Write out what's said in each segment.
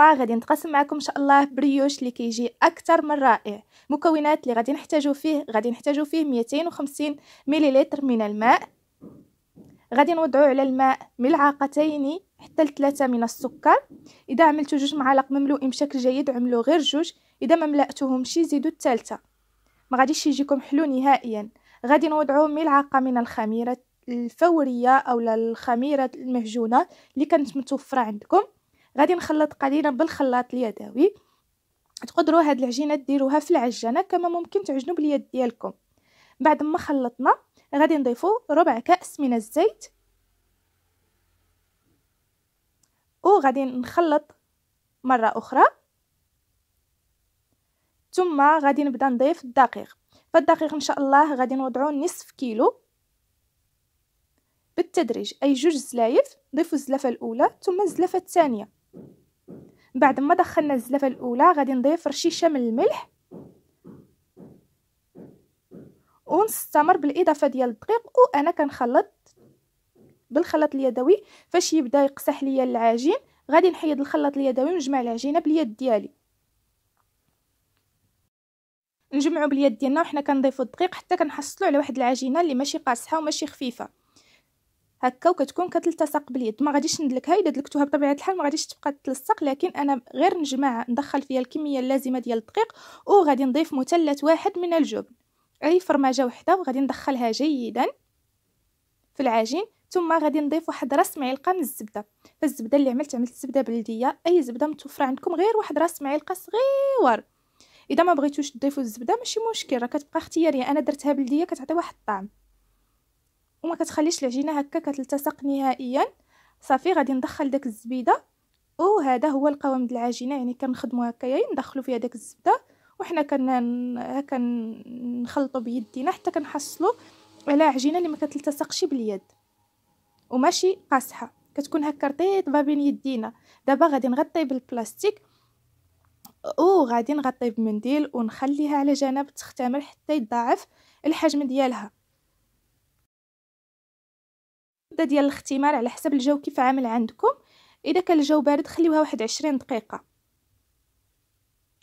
اليوم غادي نتقاسم معكم ان شاء الله بريوش اللي كيجي اكثر من رائع مكونات اللي غادي نحتاجو فيه غادي نحتاجو فيه 250 مليلتر من الماء غادي نوضعو على الماء ملعقتين حتى لثلاثة من السكر اذا عملتو جوج معالق مملوئين بشكل جيد عملو غير جوج اذا ما ملأتوهمش زيدو الثالثه ما غاديش يجيكم حلو نهائيا غادي نوضعو ملعقه من الخميره الفوريه او الخميره المهجونه اللي كانت متوفره عندكم غادي نخلط قليلا بالخلاط اليدوي تقدروا هاد العجينه ديروها في العجانه كما ممكن تعجنوا باليد ديالكم بعد ما خلطنا غادي نضيفوا ربع كاس من الزيت وغادي نخلط مره اخرى ثم غادي نبدا نضيف الدقيق فالدقيق ان شاء الله غادي نوضعو نصف كيلو بالتدريج اي جوج زلايف ضيفوا الزلافه الاولى ثم الزلافه الثانيه بعد ما دخلنا الزلافة الأولى غادي نضيف رشيشة من الملح ونستمر بالإضافة ديال الدقيق وأنا كنخلط بالخلاط اليدوي فاش يبدا يقصح ليا العجين غادي نحيد الخلاط اليدوي ونجمع العجينه باليد ديالي نجمعو باليد ديالنا وحنا كنضيفو الدقيق حتى كنحصلو على واحد العجينه اللي ماشي قاصحه وماشي خفيفه هكا وكتكون كتلتصق باليد ما غاديش ندلكها الا دلكتوها بطبيعه الحال ما غاديش تبقى تلصق لكن انا غير نجمع ندخل فيها الكميه اللازمه ديال الدقيق وغادي نضيف مثلث واحد من الجبن اي فرماجه وحده وغادي ندخلها جيدا في العجين ثم غادي نضيف واحد راس معلقه من الزبده فالزبده اللي عملت عملت زبده بلديه اي زبده متوفره عندكم غير واحد راس معلقه صغيور اذا ما بغيتوش تضيفوا الزبده ماشي مشكل راه كتبقى اختياريه انا درتها بلديه كتعطي واحد الطعم وما كتخليش العجينه هكا كتلتصق نهائيا صافي غادي ندخل داك الزبيده وهذا هو القوام ديال العجينه يعني كنخدموا هكايا ندخلوا فيها داك الزبده وحنا كن هكا نخلطوا بيدينا حتى كنحصلوا على عجينه اللي ما كتلتصقش باليد وماشي قاصحه كتكون هكا رطيبه بين يدينا دابا غادي نغطي بالبلاستيك وغادي نغطي بمنديل ونخليها على جنب تختمر حتى يضاعف الحجم ديالها المده ديال الاختمار على حسب الجو كيف عامل عندكم اذا كان الجو بارد خليوها واحد عشرين دقيقه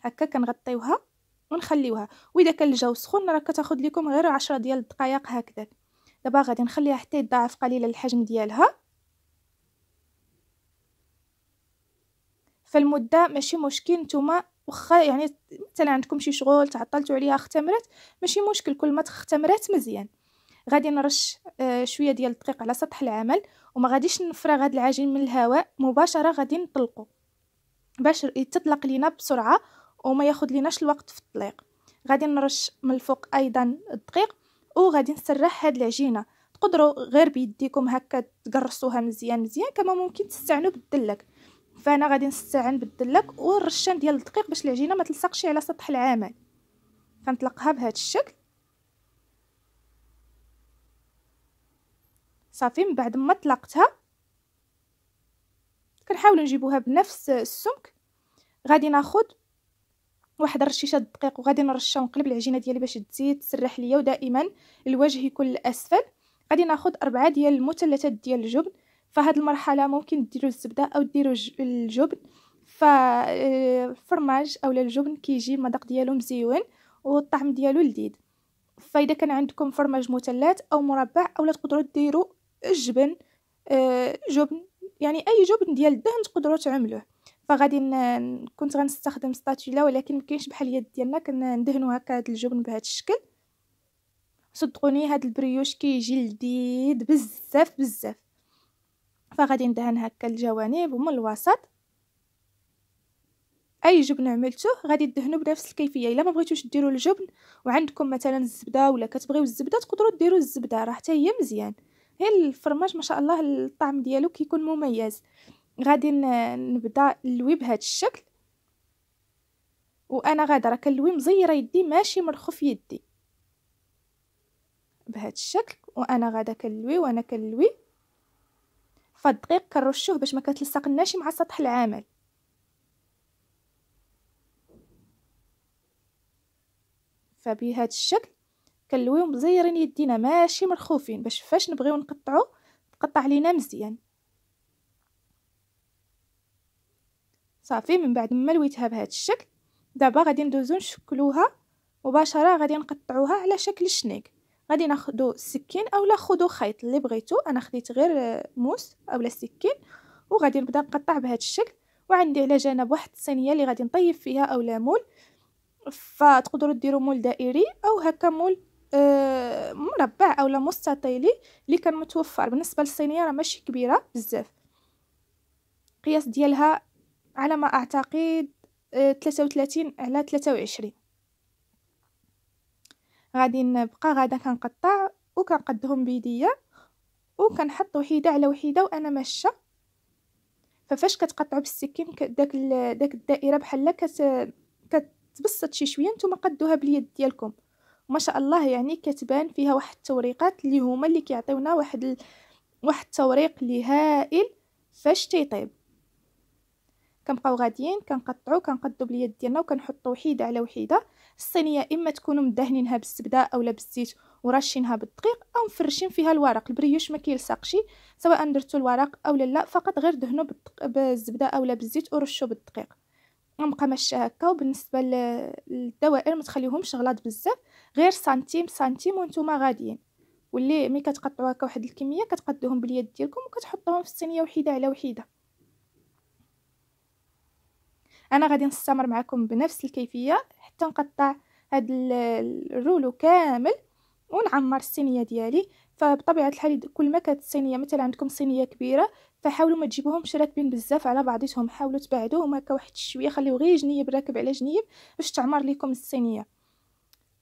هكا كنغطيوها ونخليوها واذا كان الجو سخون راه كتاخد لكم غير عشرة ديال الدقائق هكذا دابا غادي نخليها حتى يتضاعف قليلا الحجم ديالها فالمده ماشي مشكل نتوما واخا يعني مثلا عندكم شي شغل تعطلتوا عليها اختمرت ماشي مشكل كل ما تختمرات مزيان غادي نرش آه، شويه ديال الدقيق على سطح العمل وما غاديش نفرغ هذا العجين من الهواء مباشره غادي نطلقه باش يتطلق لينا بسرعه وما ياخذ ليناش الوقت في الطليق غادي نرش من الفوق ايضا الدقيق وغادي نسرح هاد العجينه تقدروا غير بيديكم هكا تقرصوها مزيان مزيان كما ممكن تستعنوا بالدلك فانا غادي نستعن بالدلك والرشان ديال الدقيق باش العجينه ما تلصقش على سطح العمل كنطلقها بهذا الشكل صافي من بعد ما طلقتها كنحاول نجيبوها بنفس السمك غادي ناخد واحد رشيشه الدقيق وغادي نرشها ونقلب العجينه ديالي باش تزيد تسرح ليا ودائما الوجه يكون الاسفل غادي ناخد أربعة ديال المثلثات ديال الجبن فهاد المرحله ممكن ديروا الزبده او ديروا الجبن فالفرماج آه، اولا الجبن كيجي المذاق ديالو مزيون والطعم ديالو لذيذ فاذا كان عندكم فرماج مثلث او مربع اولا تقدروا ديروا الجبن آه، جبن يعني اي جبن ديال الدهن تقدروا تعملوه فغادي كنت غنستخدم ستاتيلا ولكن مكاينش بحال اليد ديالنا كندهنوا هكا هذا الجبن بهذا الشكل صدقوني هاد البريوش كيجي لذيذ بزاف بزاف فغادي ندهن هكا الجوانب ومن الوسط اي جبن عملتوه غادي تدهنوا بنفس الكيفيه الا ما بغيتوش ديروا الجبن وعندكم مثلا الزبده ولا كتبغيو الزبده تقدروا ديروا الزبده راه حتى هي مزيان غير الفرماج ما شاء الله الطعم ديالو كيكون مميز غادي نبدا نلوي بهذا الشكل وانا غادا راه كنلوي مزيره يدي ماشي مرخف يدي بهذا الشكل وانا غادا كنلوي وانا كنلوي فالدقيق كنرشوه باش ما كتلصقناش مع سطح العمل فبهذا الشكل كنلويو مزيرين يدينا ماشي مرخوفين باش فاش نبغيو نقطعو تقطع لينا مزيان صافي من بعد ما لويتها بهذا الشكل دابا غادي ندوزو نشكلوها مباشره غادي نقطعوها على شكل شنيك غادي ناخذوا سكين اولا خدو خيط اللي بغيتو انا خديت غير موس اولا سكين وغادي نبدا نقطع بهذا الشكل وعندي على جنب واحد الصينيه اللي غادي نطيب فيها اولا مول فتقدروا ديروا مول دائري او هكا مول آه، مربع اولا مستطيلي اللي كان متوفر بالنسبه للصينيه راه ماشي كبيره بزاف القياس ديالها على ما اعتقد 33 آه، على 23 غادي نبقى غادا كنقطع وكنقدهم بيديا وكنحط وحيده على وحيده وانا ماشه ففاش كتقطعوا بالسكين داك داك الدائره بحال كتبسط شي شويه نتوما قدوها باليد ديالكم ما شاء الله يعني كتبان فيها واحد التوريقات اللي هما اللي كيعطيونا واحد ال... واحد التوريق اللي هائل فاش تيطيب كنبقاو غاديين كنقطعو كنقدو باليد ديالنا وكنحطو وحيده على وحيده الصينيه اما تكونوا مدهنينها بالزبده اولا بالزيت وراشينها بالدقيق او مفرشين فيها الورق البريوش ما كيلصقش سواء درتو الورق اولا لا فقط غير دهنو بالزبده اولا بالزيت ورشو بالدقيق غنبقى ماشيه هكا وبالنسبه للدوائر ما تخليهمش غلاض بزاف غير سنتيم سنتيم وانتم غاديين واللي ملي كتقطعوا هكا واحد الكميه كتقدوهم باليد ديالكم وكتحطوهم في الصينيه وحده على وحده انا غادي نستمر معكم بنفس الكيفيه حتى نقطع هاد الرولو كامل ونعمر الصينيه ديالي فبطبيعه الحال كل ما كانت الصينيه مثلا عندكم صينيه كبيره فحاولوا ما تجيبوهمش راكبين بزاف على بعضيتهم حاولوا تبعدوهم هكا واحد شويه خليو غير جنيب راكب على جنيب باش تعمر ليكم الصينيه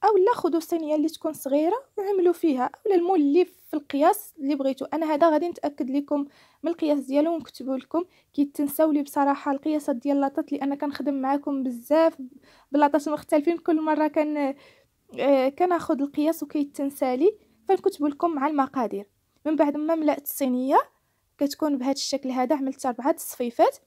اولا خذوا الصينيه اللي تكون صغيره وعملوا فيها اولا المول اللي في القياس اللي بغيتو انا هذا غادي نتاكد لكم من القياس ديالو ونكتبه لكم كي تنساو لي بصراحه القياسات ديال لاطات لان كنخدم معاكم بزاف بلاطات مختلفين كل مره كان آه، كناخذ القياس وكيتنسالي فنكتبوا لكم مع المقادير من بعد ما ملأت الصينيه كتكون بهذا الشكل هذا عملت اربعه تصفيفات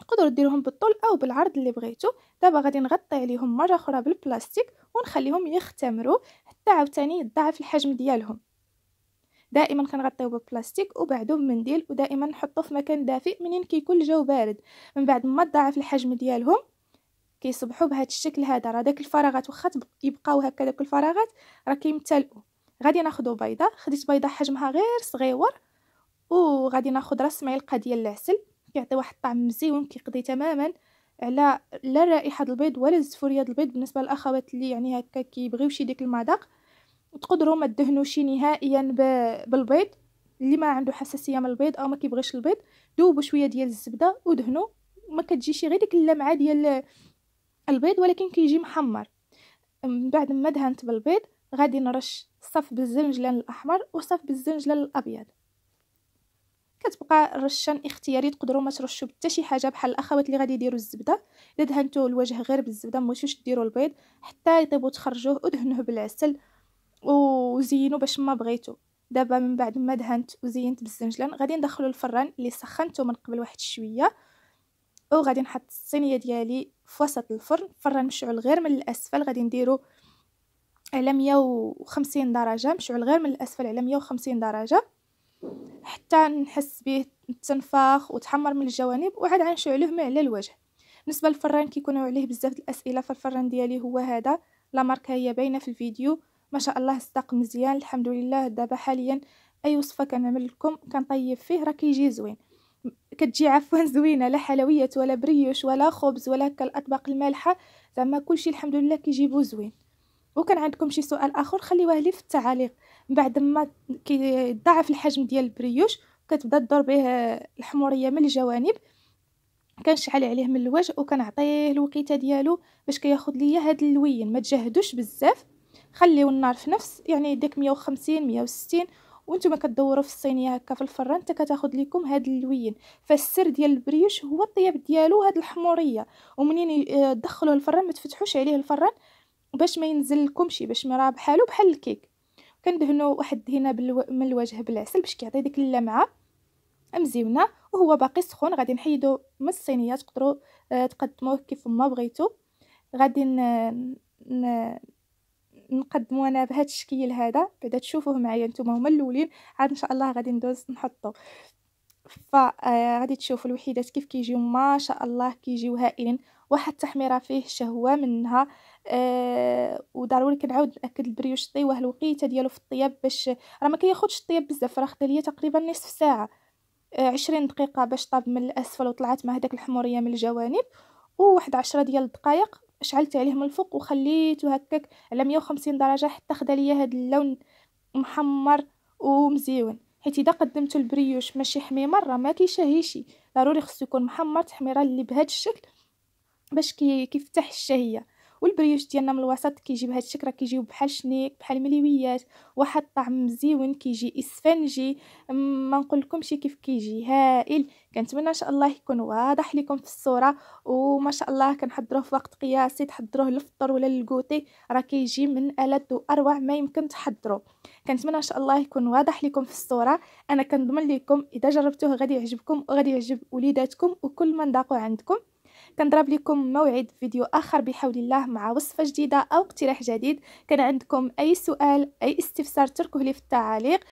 تقدروا ديروهم بالطول او بالعرض اللي بغيتو دابا غادي نغطي عليهم مره اخرى بالبلاستيك ونخليهم يختمروا حتى عاوتاني يضاعف الحجم ديالهم دائما كنغطيو بالبلاستيك وبعدو بمنديل ودائما نحطو في مكان دافئ منين كيكون الجو بارد من بعد ما تضاعف الحجم ديالهم كيصبحوا بهذا الشكل هذا راه داك الفراغات واخا يبقاو هكا داك الفراغات راه كيمتلئوا غادي ناخذ بيضه خديت بيضه حجمها غير صغيور وغادي ناخد راس معلقه ديال العسل كيعطي واحد الطعم مزيون كيقضي تماما على لا رائحه البيض ولا الزفوريه البيض بالنسبه للاخوات اللي يعني هكا كيبغيو شي ديك المذاق تقدروا ما تدهنوش نهائيا بالبيض اللي ما عنده حساسيه من البيض او ما كيبغيش البيض دوبوا شويه ديال الزبده ودهنوا ما كتجيش غير ديك اللمعه ديال البيض ولكن كيجي محمر من بعد ما دهنت بالبيض غادي نرش صف بالزنجلان الاحمر وصف بالزنجلان الابيض كتبقى رشان اختياري تقدروا ما ترشوا حتى شي حاجه بحال الاخوات اللي غادي يديروا الزبده الا دهنتوا الوجه غير بالزبده ما ديروا البيض حتى يطيبوا تخرجوه ودهنوه بالعسل وزينوا باش ما بغيتو دابا من بعد ما دهنت وزينت بالزنجلان غادي ندخلو الفران اللي سخنته من قبل واحد شويه وغادي نحط الصينيه ديالي في وسط الفرن الفران مشعل غير من الاسفل غادي نديرو على 150 درجه مشعل غير من الاسفل على 150 درجه حتى نحس به تنفاخ وتحمر من الجوانب وعاد غنشعلوه عليه ما على الوجه بالنسبه للفران كيكونوا عليه بزاف الاسئله فالفران ديالي هو هذا لا ماركه هي باينه في الفيديو ما شاء الله استق مزيان الحمد لله دابا حاليا اي وصفه كنعمل لكم كنطيب فيه راه كيجي زوين كتجي عفوا زوينه لا حلويات ولا بريوش ولا خبز ولا هكا الاطباق المالحه زعما كلشي الحمد لله كيجيبو زوين وكان عندكم شي سؤال اخر خليوه لي في التعاليق من بعد ما كيضاعف الحجم ديال البريوش كتبدا تدور به الحموريه من الجوانب كنشعل عليه من الوجه وكنعطيه الوقيته ديالو باش كياخذ ليا هاد اللوين ما تجهدوش بزاف خليو النار في نفس يعني ديك 150 160 وانتم كدوروا في الصينيه هكا في الفران حتى كتاخذ لكم هاد اللوين فالسر ديال البريوش هو الطياب ديالو هاد الحموريه ومنين تدخلوه آه، الفران ما تفتحوش عليه الفران باش ما ينزل باش ما راه بحالو بحال الكيك كندهنو واحد الدهنه بالو... من الوجه بالعسل باش كيعطي ديك اللمعه مزيونه وهو باقي سخون غادي نحيدو من الصينيه تقدروا آه، تقدموه كيف ما بغيتو غادي ن... ن... نقدمو انا بهذا الشكل هذا بعدا تشوفوه معايا نتوما هما الاولين عاد ان شاء الله غادي ندوز نحطو فغادي آه، تشوفوا الوحيدات كيف كيجيو ما شاء الله كيجيو هائلين واحد التحميره فيه شهوه منها آه وضروري كنعاود ناكد البريوش طيوه الوقيته ديالو في الطياب باش راه ما كياخذش الطياب بزاف راه خدا ليا تقريبا نصف ساعه آه، عشرين دقيقه باش طاب من الاسفل وطلعت مع هداك الحموريه من الجوانب وواحد عشرة ديال الدقائق شعلت عليه من الفوق وخليته هكاك على 150 درجه حتى خدا ليا هاد اللون محمر ومزيون حيت اذا قدمتو البريوش ماشي حميمر راه ما كيشهيش ضروري خصو يكون محمر تحميره اللي بهاد الشكل باش كيفتح الشهيه والبريوش ديالنا من الوسط كيجي بهذا الشكل راه كيجيو بحال شنيك بحال مليويات واحد الطعم مزيون كيجي اسفنجي ما نقول كيف كيجي هائل كنتمنى ان شاء الله يكون واضح لكم في الصوره وما شاء الله كنحضروه في وقت قياسي تحضروه للفطر ولا للكوتي راه كيجي من ألد واروع ما يمكن تحضرو كنتمنى ان شاء الله يكون واضح لكم في الصوره انا كنضمن لكم اذا جربتوه غادي يعجبكم وغادي يعجب وليداتكم وكل من ذاقوا عندكم كنضرب لكم موعد فيديو اخر بحول الله مع وصفه جديده او اقتراح جديد كان عندكم اي سؤال اي استفسار تركوه لي في التعاليق